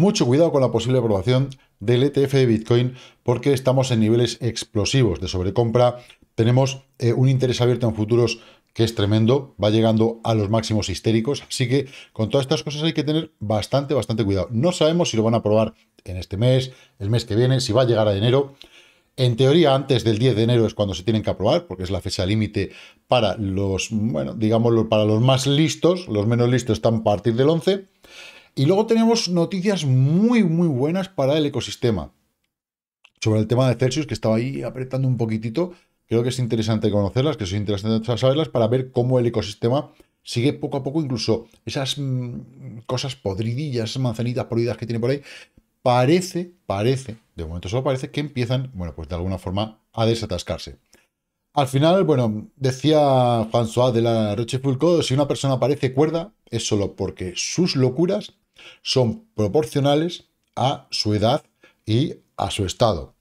Mucho cuidado con la posible aprobación del ETF de Bitcoin porque estamos en niveles explosivos de sobrecompra. Tenemos eh, un interés abierto en futuros que es tremendo, va llegando a los máximos histéricos, así que con todas estas cosas hay que tener bastante, bastante cuidado. No sabemos si lo van a aprobar en este mes, el mes que viene, si va a llegar a enero. En teoría, antes del 10 de enero es cuando se tienen que aprobar, porque es la fecha límite para los, bueno, digámoslo para los más listos, los menos listos están a partir del 11. Y luego tenemos noticias muy, muy buenas para el ecosistema. Sobre el tema de Celsius, que estaba ahí apretando un poquitito, creo que es interesante conocerlas, que es interesante saberlas para ver cómo el ecosistema sigue poco a poco, incluso esas mm, cosas podridillas, esas manzanitas podridas que tiene por ahí, parece, parece, de momento solo parece que empiezan, bueno, pues de alguna forma a desatascarse. Al final, bueno, decía François de la Rochefoucauld, si una persona parece cuerda es solo porque sus locuras son proporcionales a su edad y a su estado.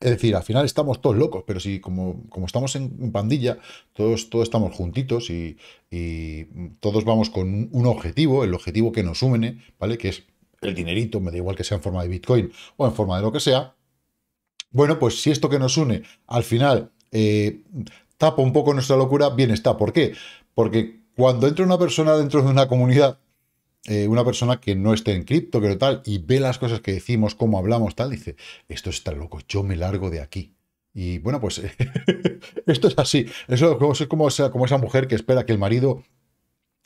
Es decir, al final estamos todos locos, pero si como, estamos en pandilla, todos, todos estamos juntitos y, todos vamos con un objetivo, el objetivo que nos une, ¿vale? Que es el dinerito, me da igual que sea en forma de Bitcoin o en forma de lo que sea. Bueno, pues si esto que nos une al final eh, tapa un poco nuestra locura, bien está. ¿Por qué? Porque cuando entra una persona dentro de una comunidad, eh, una persona que no esté en cripto, pero tal, y ve las cosas que decimos, cómo hablamos, tal, dice, esto está loco, yo me largo de aquí. Y bueno, pues esto es así. Eso es como esa, como esa mujer que espera que el marido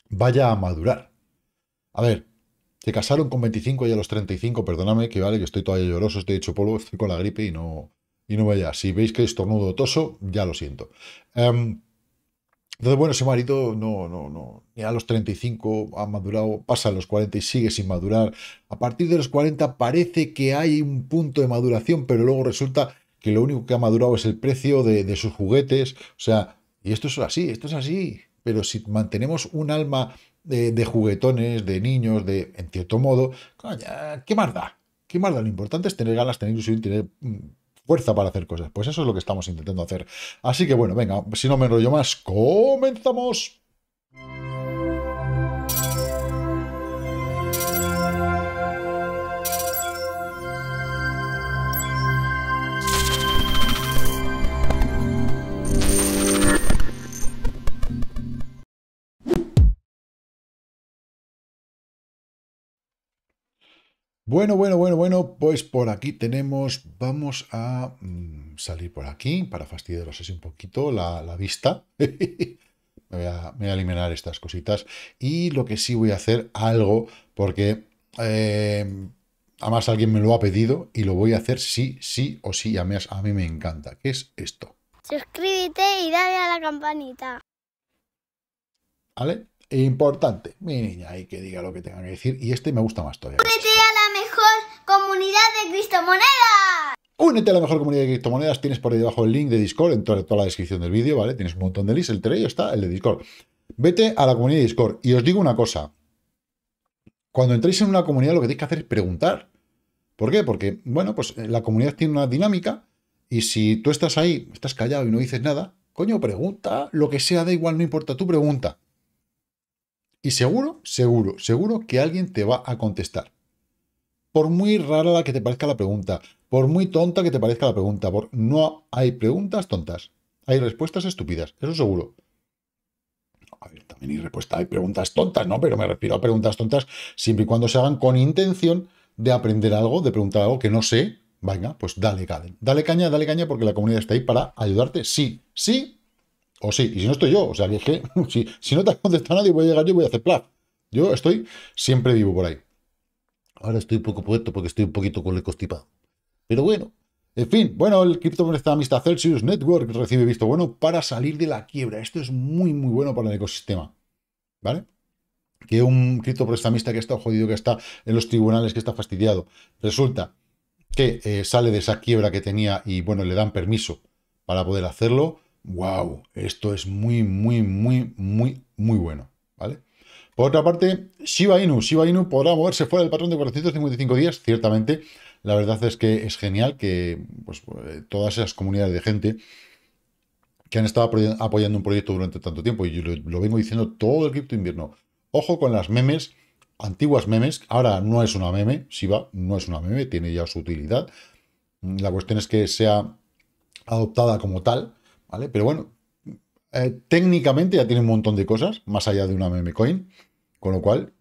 vaya a madurar. A ver, se casaron con 25 y a los 35, perdóname, que vale, que estoy todavía lloroso, estoy hecho polvo, estoy con la gripe y no, y no vaya. Si veis que estornudo toso, ya lo siento. Em, entonces, bueno, ese marido no, no, no, ya a los 35 ha madurado, pasa a los 40 y sigue sin madurar. A partir de los 40 parece que hay un punto de maduración, pero luego resulta que lo único que ha madurado es el precio de, sus juguetes. O sea, y esto es así, esto es así. Pero si mantenemos un alma eh, de, juguetones, de niños, de, en cierto modo, ¿qué más da? ¿Qué más da? Lo importante es tener ganas, tener ilusión, tener mm, fuerza para hacer cosas. Pues eso es lo que estamos intentando hacer. Así que bueno, venga, si no me enrollo más, comenzamos. Bueno, bueno, bueno, bueno, pues por aquí tenemos, vamos a mm, salir por aquí para fastidiaros es un poquito la, vista. me, voy a, eliminar estas cositas y lo que sí voy a hacer algo porque eh, además alguien me lo ha pedido y lo voy a hacer sí, sí o sí, a mí, a mí me encanta, que es esto. Suscríbete y dale a la campanita. ¿Vale? Importante, mi niña, hay que diga lo que tenga que decir y este me gusta más todavía comunidad de criptomonedas. Únete a la mejor comunidad de criptomonedas. Tienes por ahí debajo el link de Discord en toda, la descripción del vídeo, ¿vale? Tienes un montón de links. El ellos está el de Discord. Vete a la comunidad de Discord. Y os digo una cosa. Cuando entréis en una comunidad, lo que tenéis que hacer es preguntar. ¿Por qué? Porque, bueno, pues eh, la comunidad tiene una dinámica. Y si tú estás ahí, estás callado y no dices nada, coño, pregunta lo que sea, da igual, no importa, tu pregunta. Y seguro, seguro, seguro que alguien te va a contestar. Por muy rara la que te parezca la pregunta, por muy tonta que te parezca la pregunta, por... no hay preguntas tontas, hay respuestas estúpidas, eso seguro. A ver, también hay respuesta, hay preguntas tontas, ¿no? Pero me refiero a preguntas tontas siempre y cuando se hagan con intención de aprender algo, de preguntar algo que no sé. Venga, pues dale, dale, dale caña, dale caña, porque la comunidad está ahí para ayudarte, sí, sí o sí. Y si no estoy yo, o sea, que si, no te ha contestado nadie, voy a llegar yo y voy a hacer plaf. Yo estoy siempre vivo por ahí. Ahora estoy un poco puesto porque estoy un poquito con el constipado. Pero bueno, en fin, bueno, el prestamista Celsius Network recibe visto bueno para salir de la quiebra. Esto es muy, muy bueno para el ecosistema. ¿Vale? Que un criptoprestamista que está jodido, que está en los tribunales, que está fastidiado, resulta que eh, sale de esa quiebra que tenía y, bueno, le dan permiso para poder hacerlo. ¡Wow! Esto es muy, muy, muy, muy, muy bueno. ¿Vale? Por otra parte, Shiba Inu. Shiba Inu podrá moverse fuera del patrón de 455 días, ciertamente. La verdad es que es genial que pues, eh, todas esas comunidades de gente que han estado apoyando un proyecto durante tanto tiempo, y yo lo, vengo diciendo todo el cripto invierno. Ojo con las memes, antiguas memes, ahora no es una meme, Shiba no es una meme, tiene ya su utilidad. La cuestión es que sea adoptada como tal, ¿vale? Pero bueno, eh, técnicamente ya tiene un montón de cosas, más allá de una meme coin, con lo cual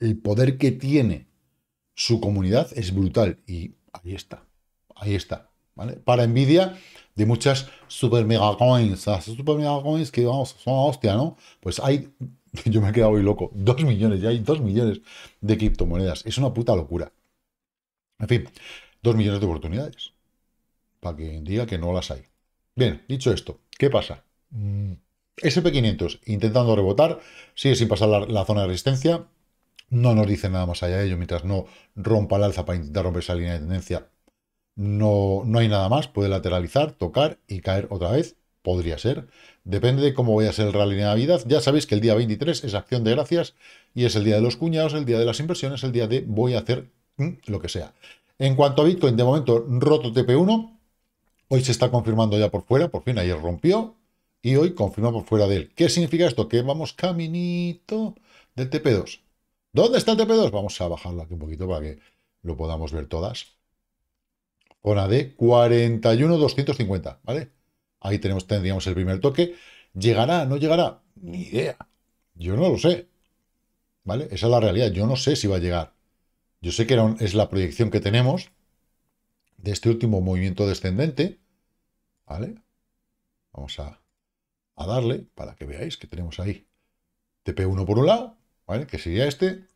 el poder que tiene su comunidad es brutal y ahí está, ahí está, ¿vale? Para envidia de muchas super mega coins, las super mega coins que vamos, oh, son hostia, ¿no? Pues hay, yo me he quedado hoy loco, dos millones, ya hay dos millones de criptomonedas, es una puta locura. En fin, dos millones de oportunidades, para que diga que no las hay. Bien, dicho esto, ¿qué pasa? Mm, SP500 intentando rebotar, sigue sin pasar la, zona de resistencia, no nos dice nada más allá de ello, mientras no rompa el alza para intentar romper esa línea de tendencia, no, no hay nada más, puede lateralizar, tocar y caer otra vez, podría ser, depende de cómo vaya a ser el rally de Navidad, ya sabéis que el día 23 es acción de gracias y es el día de los cuñados, el día de las inversiones, el día de voy a hacer mm, lo que sea. En cuanto a Bitcoin, de momento roto TP1, hoy se está confirmando ya por fuera, por fin ayer rompió, y hoy confirmamos fuera de él. ¿Qué significa esto? Que vamos caminito del TP2. ¿Dónde está el TP2? Vamos a bajarlo aquí un poquito para que lo podamos ver todas. Hora de 41.250, ¿vale? Ahí tenemos, tendríamos el primer toque. ¿Llegará? ¿No llegará? Ni idea. Yo no lo sé. ¿Vale? Esa es la realidad. Yo no sé si va a llegar. Yo sé que es la proyección que tenemos de este último movimiento descendente. ¿Vale? Vamos a a darle para que veáis que tenemos ahí TP1 por un lado, ¿vale? que sería este.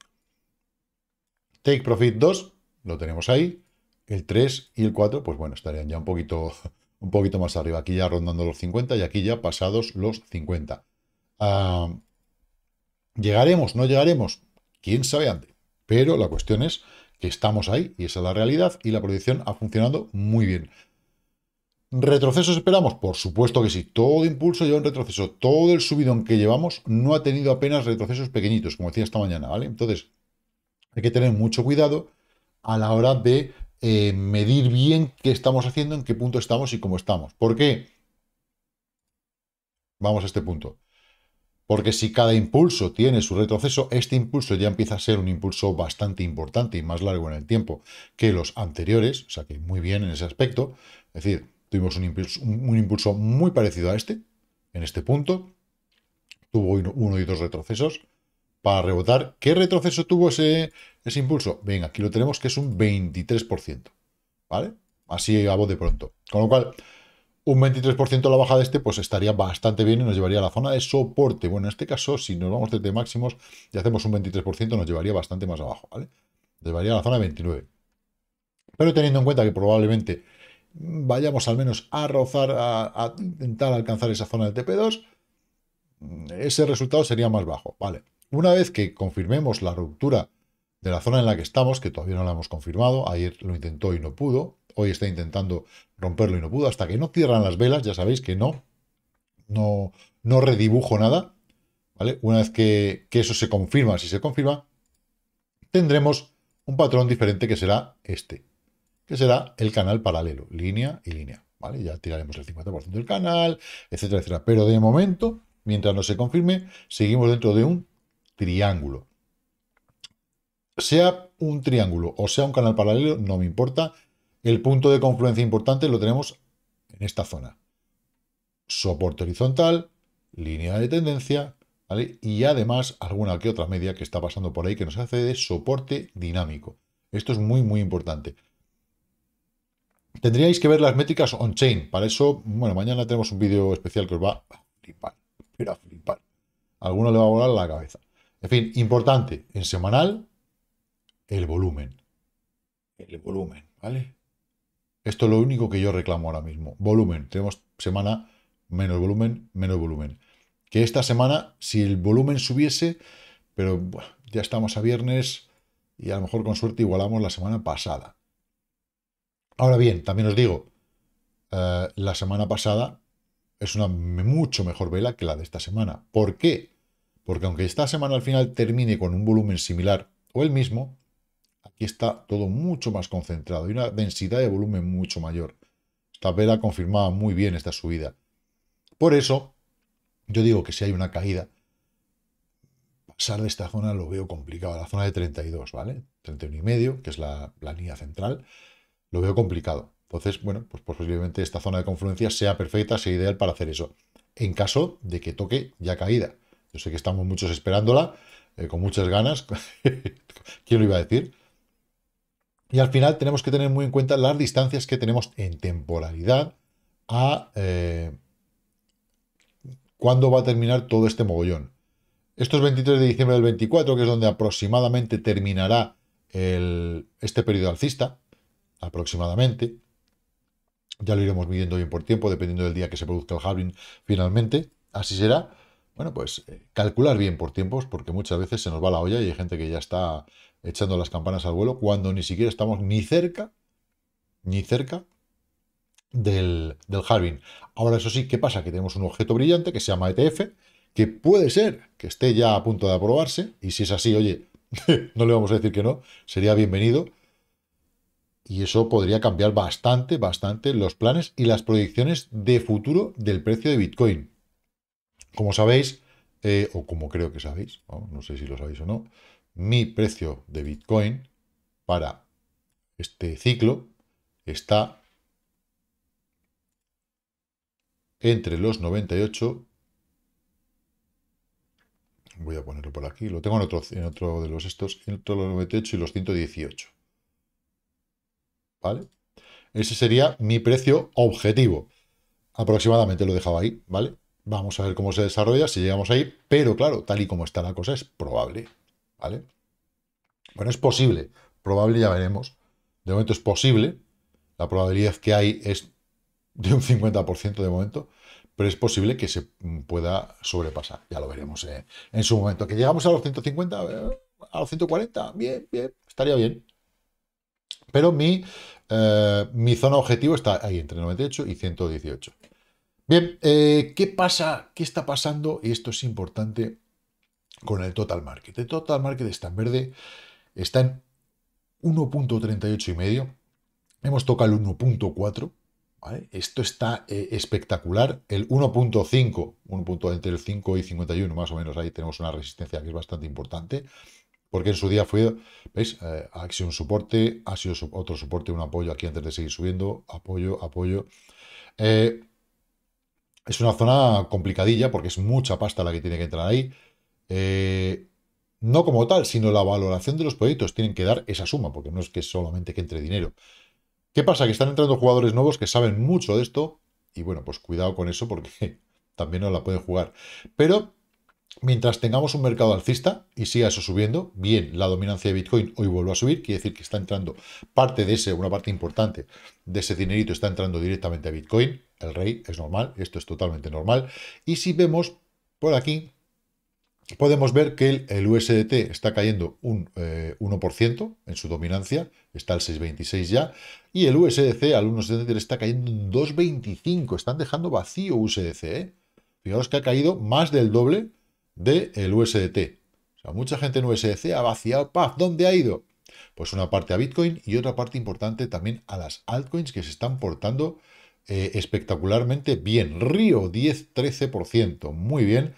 Take Profit 2, lo tenemos ahí. El 3 y el 4, pues bueno, estarían ya un poquito, un poquito más arriba. Aquí ya rondando los 50 y aquí ya pasados los 50. Ah, llegaremos? ¿Quién sabe antes? Pero la cuestión es que estamos ahí y esa es la realidad y la proyección ha funcionado muy bien. ¿Retrocesos esperamos? Por supuesto que sí. Todo impulso lleva un retroceso. Todo el subidón que llevamos no ha tenido apenas retrocesos pequeñitos, como decía esta mañana, ¿vale? Entonces, hay que tener mucho cuidado a la hora de eh, medir bien qué estamos haciendo, en qué punto estamos y cómo estamos. ¿Por qué? Vamos a este punto. Porque si cada impulso tiene su retroceso, este impulso ya empieza a ser un impulso bastante importante y más largo en el tiempo que los anteriores, o sea que muy bien en ese aspecto. Es decir, Tuvimos un impulso, un impulso muy parecido a este, en este punto. Tuvo uno y dos retrocesos para rebotar. ¿Qué retroceso tuvo ese, ese impulso? Venga, aquí lo tenemos que es un 23%. ¿Vale? Así a de pronto. Con lo cual, un 23% a la baja de este, pues estaría bastante bien y nos llevaría a la zona de soporte. Bueno, en este caso, si nos vamos desde máximos y hacemos un 23%, nos llevaría bastante más abajo, ¿vale? Nos llevaría a la zona de 29. Pero teniendo en cuenta que probablemente vayamos al menos a rozar, a, intentar alcanzar esa zona del TP2, ese resultado sería más bajo. Vale, una vez que confirmemos la ruptura de la zona en la que estamos, que todavía no la hemos confirmado, ayer lo intentó y no pudo, hoy está intentando romperlo y no pudo, hasta que no cierran las velas, ya sabéis que no, no, no redibujo nada, ¿vale? Una vez que, que eso se confirma, si se confirma, tendremos un patrón diferente que será este que será el canal paralelo, línea y línea. ¿vale? Ya tiraremos el 50% del canal, etcétera, etcétera. Pero de momento, mientras no se confirme, seguimos dentro de un triángulo. Sea un triángulo o sea un canal paralelo, no me importa. El punto de confluencia importante lo tenemos en esta zona. Soporte horizontal, línea de tendencia, ¿vale? Y además alguna que otra media que está pasando por ahí que nos hace de soporte dinámico. Esto es muy, muy importante. Tendríais que ver las métricas on-chain. Para eso, bueno, mañana tenemos un vídeo especial que os va a flipar. Pero a flipar. alguno le va a volar la cabeza. En fin, importante, en semanal, el volumen. El volumen, ¿vale? Esto es lo único que yo reclamo ahora mismo. Volumen. Tenemos semana menos volumen, menos volumen. Que esta semana, si el volumen subiese, pero ya estamos a viernes y a lo mejor con suerte igualamos la semana pasada. Ahora bien, también os digo, eh, la semana pasada es una mucho mejor vela que la de esta semana. ¿Por qué? Porque aunque esta semana al final termine con un volumen similar o el mismo, aquí está todo mucho más concentrado y una densidad de volumen mucho mayor. Esta vela confirmaba muy bien esta subida. Por eso, yo digo que si hay una caída, pasar de esta zona lo veo complicado, la zona de 32, ¿vale? 31,5, y medio, que es la, la línea central, lo veo complicado. Entonces, bueno, pues, posiblemente esta zona de confluencia sea perfecta, sea ideal para hacer eso, en caso de que toque ya caída. Yo sé que estamos muchos esperándola, eh, con muchas ganas, ¿quién lo iba a decir? Y al final tenemos que tener muy en cuenta las distancias que tenemos en temporalidad a eh, cuándo va a terminar todo este mogollón. Estos 23 de diciembre del 24, que es donde aproximadamente terminará este periodo alcista, aproximadamente. Ya lo iremos midiendo bien por tiempo, dependiendo del día que se produzca el halving finalmente. Así será. Bueno, pues eh, calcular bien por tiempos, porque muchas veces se nos va la olla y hay gente que ya está echando las campanas al vuelo cuando ni siquiera estamos ni cerca, ni cerca del, del halving. Ahora, eso sí, ¿qué pasa? Que tenemos un objeto brillante que se llama ETF, que puede ser que esté ya a punto de aprobarse, y si es así, oye, no le vamos a decir que no, sería bienvenido, y eso podría cambiar bastante, bastante los planes y las proyecciones de futuro del precio de Bitcoin. Como sabéis, eh, o como creo que sabéis, ¿no? sé si lo sabéis o no, mi precio de Bitcoin para este ciclo está entre los 98 voy a ponerlo por aquí, lo tengo en otro, en otro de los estos, entre los 98 y los 118. ¿vale? Ese sería mi precio objetivo. Aproximadamente lo dejaba ahí, ¿vale? Vamos a ver cómo se desarrolla, si llegamos ahí, pero claro, tal y como está la cosa, es probable, ¿vale? Bueno, es posible, probable ya veremos. De momento es posible, la probabilidad que hay es de un 50% de momento, pero es posible que se pueda sobrepasar, ya lo veremos eh, en su momento. Que llegamos a los 150, eh, a los 140, bien, bien, estaría bien, pero mi, eh, mi zona objetivo está ahí, entre 98 y 118. Bien, eh, ¿qué pasa? ¿Qué está pasando? Y esto es importante con el total market. El total market está en verde, está en 1.38 y medio. Hemos tocado el 1.4. Esto está eh, espectacular. El 1.5, entre el 5 y 51 más o menos, ahí tenemos una resistencia que es bastante importante porque en su día fue, ¿veis? Eh, ha sido un soporte, ha sido otro soporte, un apoyo aquí antes de seguir subiendo, apoyo, apoyo. Eh, es una zona complicadilla porque es mucha pasta la que tiene que entrar ahí. Eh, no como tal, sino la valoración de los proyectos tienen que dar esa suma, porque no es que solamente que entre dinero. ¿Qué pasa? Que están entrando jugadores nuevos que saben mucho de esto y bueno, pues cuidado con eso porque también no la pueden jugar. Pero Mientras tengamos un mercado alcista y siga eso subiendo, bien, la dominancia de Bitcoin hoy vuelve a subir, quiere decir que está entrando parte de ese, una parte importante de ese dinerito está entrando directamente a Bitcoin, el rey es normal, esto es totalmente normal. Y si vemos por aquí, podemos ver que el, USDT está cayendo un 1% eh, en su dominancia, está al 6,26 ya, y el USDC al 1,73 está cayendo un 2,25, están dejando vacío USDC, ¿eh? Fijaros que ha caído más del doble del USDT. O sea, mucha gente en USDC ha vaciado, paz. ¿Dónde ha ido? Pues una parte a Bitcoin y otra parte importante también a las altcoins que se están portando eh, espectacularmente bien. Río 10-13%, muy bien.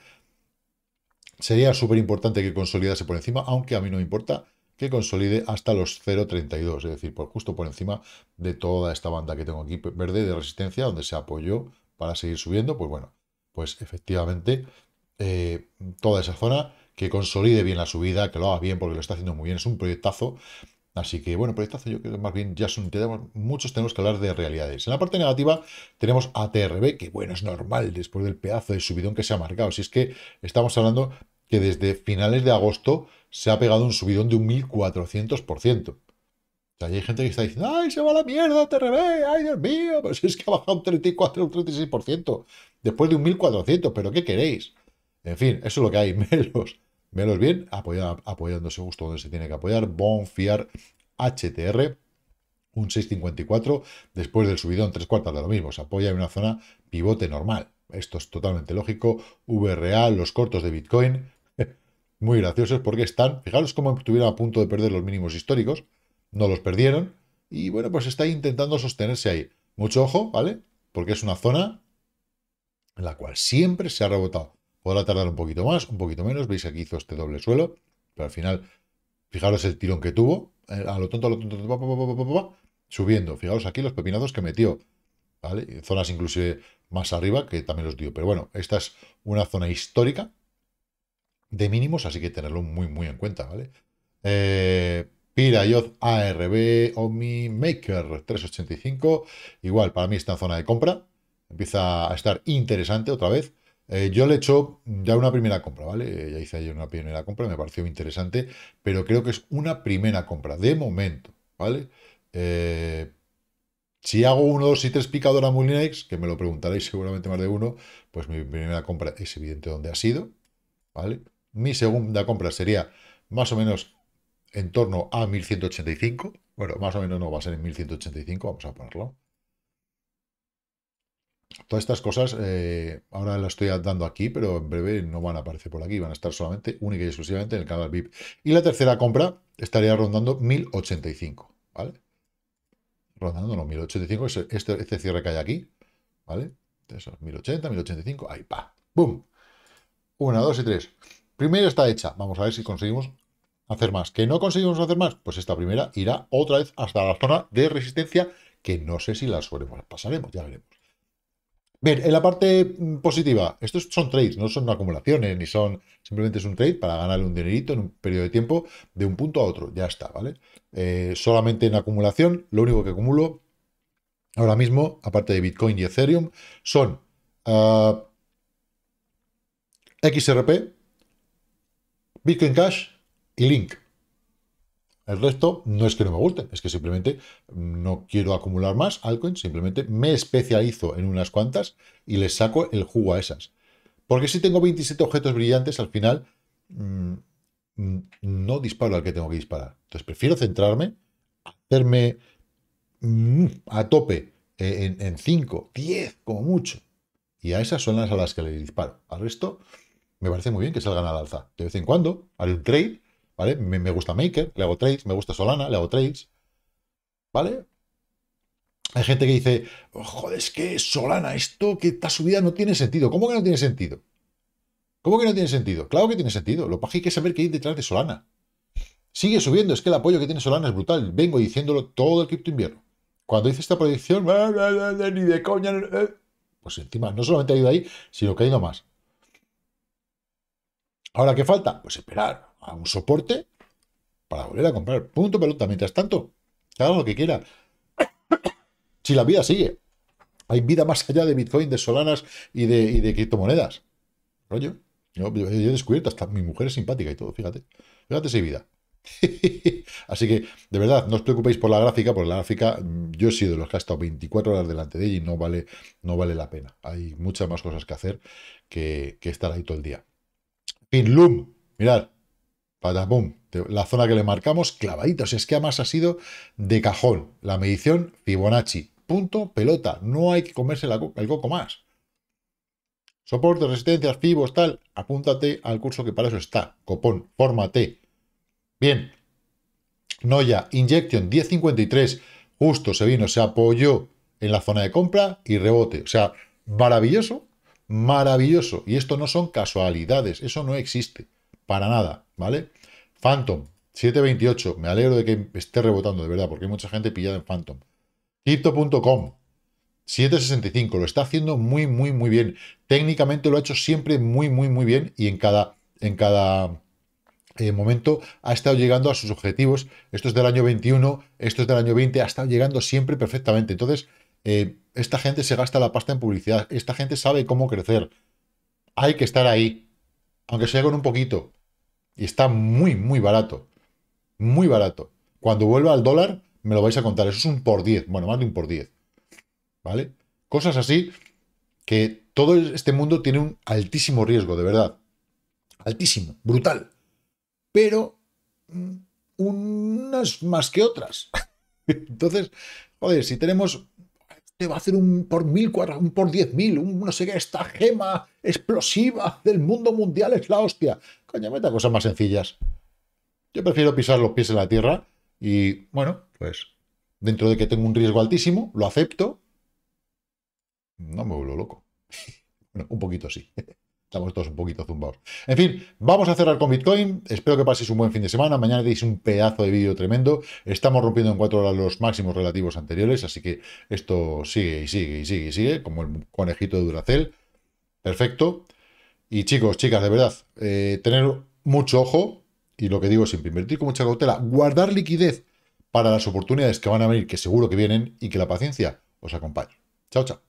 Sería súper importante que consolidase por encima, aunque a mí no me importa que consolide hasta los 0.32, es decir, por justo por encima de toda esta banda que tengo aquí verde de resistencia, donde se apoyó para seguir subiendo, pues bueno, pues efectivamente eh, toda esa zona, que consolide bien la subida, que lo haga bien porque lo está haciendo muy bien, es un proyectazo. Así que bueno, proyectazo yo creo que más bien ya son, muchos tenemos que hablar de realidades. En la parte negativa tenemos TRB que bueno, es normal después del pedazo de subidón que se ha marcado. Si es que estamos hablando que desde finales de agosto se ha pegado un subidón de un 1400%. O sea, hay gente que está diciendo, ¡ay, se va la mierda, ATRB! ¡Ay, Dios mío! si es que ha bajado un 34 o un 36% después de un 1400, ¿pero qué queréis? En fin, eso es lo que hay. Melos, melos bien, apoyando, apoyándose justo donde se tiene que apoyar. Bonfiar HTR, un 6,54. Después del subidón, tres cuartas de lo mismo. Se apoya en una zona pivote normal. Esto es totalmente lógico. VRA, los cortos de Bitcoin, muy graciosos porque están, fijaros como estuvieron a punto de perder los mínimos históricos, no los perdieron, y bueno, pues está intentando sostenerse ahí. Mucho ojo, ¿vale? Porque es una zona en la cual siempre se ha rebotado. Podrá tardar un poquito más, un poquito menos. Veis aquí hizo este doble suelo, pero al final, fijaros el tirón que tuvo. Eh, a lo tonto, a lo tonto, subiendo. Fijaros aquí los pepinazos que metió. ¿vale? Zonas inclusive más arriba que también los dio. Pero bueno, esta es una zona histórica de mínimos, así que tenerlo muy, muy en cuenta. ¿vale? Eh, ARB Omni Maker 385. Igual, para mí esta zona de compra. Empieza a estar interesante otra vez. Eh, yo le he hecho ya una primera compra, ¿vale? Eh, ya hice ayer una primera compra, me pareció interesante, pero creo que es una primera compra, de momento, ¿vale? Eh, si hago uno, dos y tres picadora Mulinex, que me lo preguntaréis seguramente más de uno, pues mi primera compra es evidente donde ha sido, ¿vale? Mi segunda compra sería más o menos en torno a 1185, bueno, más o menos no va a ser en 1185, vamos a ponerlo, Todas estas cosas eh, ahora las estoy dando aquí, pero en breve no van a aparecer por aquí, van a estar solamente, única y exclusivamente en el canal VIP. Y la tercera compra estaría rondando 1085, ¿vale? Rondando los 1085, este, este, cierre que hay aquí, ¿vale? Eso, 1080, 1085, ahí pa, ¡boom! Una, dos y tres. Primera está hecha, vamos a ver si conseguimos hacer más. ¿Que no conseguimos hacer más? Pues esta primera irá otra vez hasta la zona de resistencia, que no sé si la pasaremos, ya veremos. Bien, en la parte mm, positiva, estos son trades, no son acumulaciones, ni son, simplemente es un trade para ganarle un dinerito en un periodo de tiempo de un punto a otro, ya está, ¿vale? Eh, solamente en acumulación, lo único que acumulo ahora mismo, aparte de Bitcoin y Ethereum, son ah, XRP, Bitcoin Cash y Link. El resto no es que no me guste, es que simplemente no quiero acumular más altcoins, simplemente me especializo en unas cuantas y les saco el jugo a esas. Porque si tengo 27 objetos brillantes, al final mm, mm, no disparo al que tengo que disparar. Entonces prefiero centrarme, hacerme mm, a tope eh, en 5, 10 como mucho. Y a esas son las a las que le disparo. Al resto, me parece muy bien que salgan al alza. De vez en cuando al un trade ¿vale? Me, gusta Maker, le hago trades, me gusta Solana, le hago trades, ¿vale? Hay gente que dice, oh, joder, es que Solana, esto que está subida no tiene sentido. ¿Cómo que no tiene sentido? ¿Cómo que no tiene sentido? Claro que tiene sentido. Lo que hay que saber que hay detrás de Solana. Sigue subiendo, es que el apoyo que tiene Solana es brutal. Vengo diciéndolo todo el cripto invierno. Cuando hice esta proyección, ni de coña. Eh, pues encima, no solamente ha ido ahí, sino que ha ido más. Ahora, ¿qué falta? Pues esperar a un soporte para volver a comprar. Punto pelota. Mientras tanto, haga lo que quiera. si la vida sigue. Hay vida más allá de Bitcoin, de Solanas y de, criptomonedas. Rollo. Yo, he descubierto hasta mi mujer es simpática y todo, fíjate. Fíjate si vida. Así que, de verdad, no os preocupéis por la gráfica, por la gráfica mm, yo he sido de los que ha estado 24 horas delante de ella y no vale, no vale la pena. Hay muchas más cosas que hacer que, que estar ahí todo el día. Pinloom, mirad, patapum, la zona que le marcamos clavadita. O sea, es que además ha sido de cajón. La medición Fibonacci. Punto, pelota. No hay que comerse el coco más. Soporte, resistencias, fibos, tal. Apúntate al curso que para eso está. Copón, fórmate. Bien. Noya, Injection 1053. Justo se vino, se apoyó en la zona de compra y rebote. O sea, maravilloso, maravilloso. Y esto no son casualidades, eso no existe. Para nada. ¿vale? Phantom, 728. Me alegro de que esté rebotando, de verdad, porque hay mucha gente pillada en Phantom. Crypto.com, 765. Lo está haciendo muy, muy, muy bien. Técnicamente lo ha hecho siempre muy, muy, muy bien y en cada, en cada eh, momento ha estado llegando a sus objetivos. Esto es del año 21, esto es del año 20, ha estado llegando siempre perfectamente. Entonces, eh, esta gente se gasta la pasta en publicidad, esta gente sabe cómo crecer. Hay que estar ahí, aunque sea con un poquito. Y está muy, muy barato. Muy barato. Cuando vuelva al dólar, me lo vais a contar. Eso es un por 10. Bueno, más de un por 10. ¿Vale? Cosas así que todo este mundo tiene un altísimo riesgo, de verdad. Altísimo, brutal. Pero mm, unas más que otras. Entonces, joder, si tenemos te este va a hacer un por mil, un por diez mil, no sé qué, esta gema explosiva del mundo mundial es la hostia coño, meta cosas más sencillas. Yo prefiero pisar los pies en la tierra y, bueno, pues dentro de que tengo un riesgo altísimo, lo acepto. No me vuelvo loco. bueno, un poquito sí. Estamos todos un poquito zumbados. En fin, vamos a cerrar con Bitcoin. Espero que paséis un buen fin de semana. Mañana tenéis un pedazo de vídeo tremendo. Estamos rompiendo en cuatro horas los máximos relativos anteriores, así que esto sigue y sigue y sigue y sigue, como el conejito de Duracel. Perfecto. Y chicos, chicas, de verdad, eh, tener mucho ojo, y lo que digo siempre, invertir con mucha cautela, guardar liquidez para las oportunidades que van a venir, que seguro que vienen, y que la paciencia os acompañe. Chao, chao.